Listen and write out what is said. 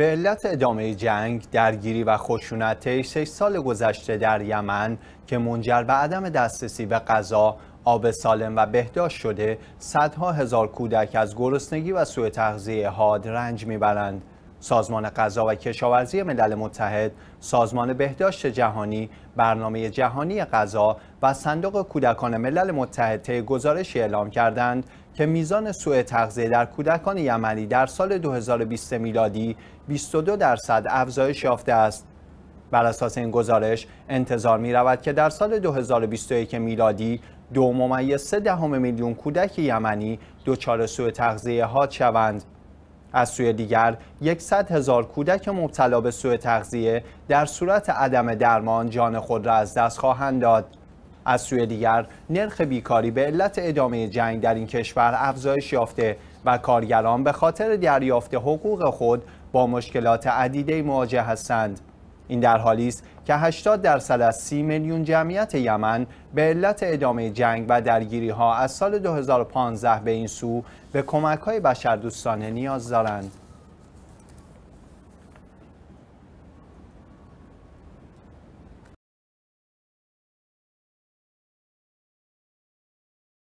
به علت ادامه جنگ، درگیری و خشونت 6 سال گذشته در یمن که منجر به عدم دسترسی به غذا، آب سالم و بهداشت شده، صدها هزار کودک از گرسنگی و سوء تغذیه حاد رنج میبرند. سازمان غذا و کشاورزی ملل متحد، سازمان بهداشت جهانی، برنامه جهانی غذا و صندوق کودکان ملل متحد طی گزارشی اعلام کردند که میزان سوء تغذیه در کودکان یمنی در سال 2020 میلادی 22 درصد افزایش یافته است. بر اساس این گزارش انتظار می رود که در سال 2021 میلادی دو ممیز سه دهم میلیون کودک یمنی دچار سوء تغذیه ها شوند. از سوی دیگر یکصد هزار کودک مبتلا به سوء تغذیه در صورت عدم درمان جان خود را از دست خواهند داد. از سوی دیگر نرخ بیکاری به علت ادامه جنگ در این کشور افزایش یافته و کارگران به خاطر دریافت حقوق خود با مشکلات عدیده مواجه هستند. این در حالی است که 80 درصد از 30 میلیون جمعیت یمن به علت ادامه جنگ و درگیری ها از سال 2015 به این سو به کمک های بشردوستانه نیاز دارند.